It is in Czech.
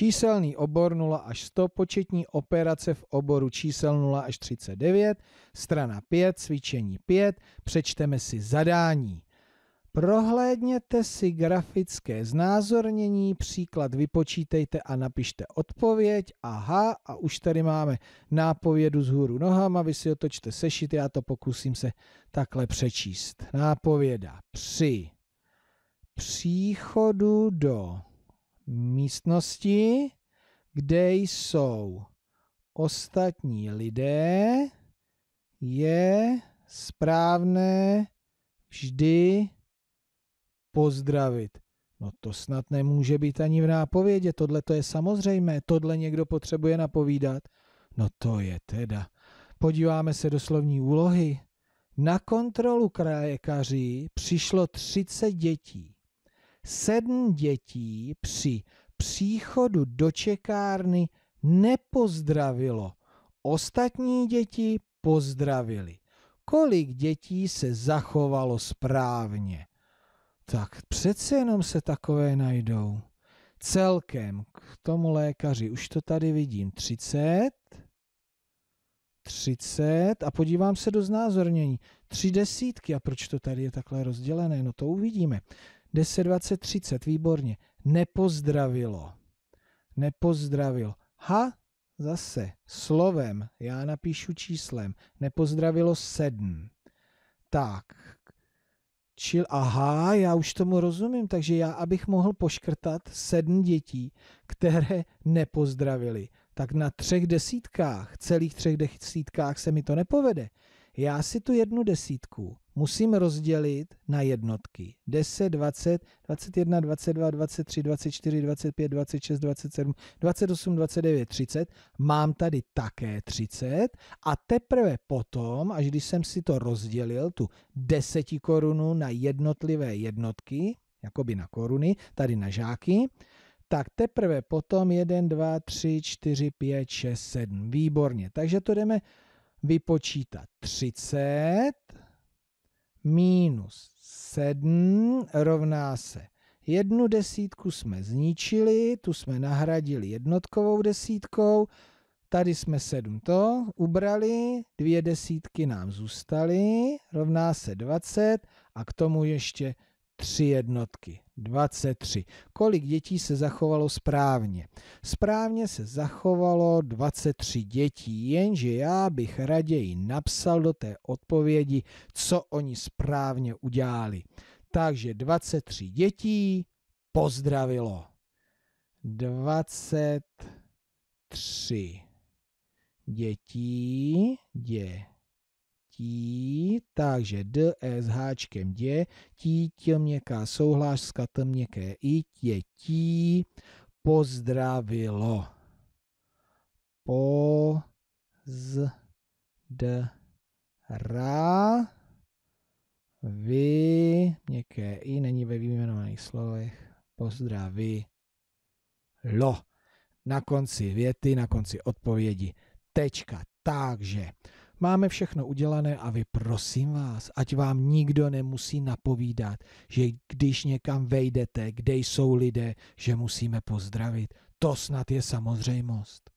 Číselný obor 0 až 100, početní operace v oboru čísel 0 až 39, strana 5, cvičení 5, přečteme si zadání. Prohlédněte si grafické znázornění, příklad vypočítejte a napište odpověď. Aha, a už tady máme nápovědu z hůru nohama, vy si otočte sešit, já to pokusím se takhle přečíst. Nápověda při příchodu do místnosti, kde jsou ostatní lidé, je správné vždy pozdravit. No to snad nemůže být ani v nápovědě, tohle to je samozřejmé, tohle někdo potřebuje napovídat. No to je teda. Podíváme se do slovní úlohy. Na kontrolu krajekaří přišlo 30 dětí sedm dětí při příchodu do čekárny nepozdravilo. Ostatní děti pozdravili. Kolik dětí se zachovalo správně? Tak přece jenom se takové najdou. Celkem k tomu lékaři, už to tady vidím, 30, 30 a podívám se do znázornění. Tři desítky a proč to tady je takhle rozdělené, no to uvidíme. 10, 20, 30, výborně. Nepozdravilo. Nepozdravil. Ha, zase slovem, já napíšu číslem. Nepozdravilo sedm. Tak, Čil, aha, já už tomu rozumím, takže já, abych mohl poškrtat sedm dětí, které nepozdravili, tak na třech desítkách, celých třech desítkách se mi to nepovede. Já si tu jednu desítku musím rozdělit na jednotky. 10, 20, 21, 22, 23, 24, 25, 26, 27, 28, 29, 30. Mám tady také 30 a teprve potom, až když jsem si to rozdělil, tu 10 korunu na jednotlivé jednotky, jakoby na koruny, tady na žáky, tak teprve potom 1, 2, 3, 4, 5, 6, 7. Výborně. Takže to jdeme vypočítat. 30 minus 7 rovná se jednu desítku jsme zničili, tu jsme nahradili jednotkovou desítkou, tady jsme 7 to ubrali, dvě desítky nám zůstaly, rovná se 20 a k tomu ještě tři jednotky. 23. Kolik dětí se zachovalo správně? Správně se zachovalo 23 dětí, jenže já bych raději napsal do té odpovědi, co oni správně udělali. Takže 23 dětí pozdravilo. 23 dětí, dětí tí, takže d, e s háčkem dě, tí, tě měkká souhláška, t měkké i, tě tí, pozdravilo. Po, z, d, ra, vy, měkké i, není ve vyjmenovaných slovech, pozdraví, lo. Na konci věty, na konci odpovědi. Tečka. Takže Máme všechno udělané a vy prosím vás, ať vám nikdo nemusí napovídat, že když někam vejdete, kde jsou lidé, že musíme pozdravit. To snad je samozřejmost.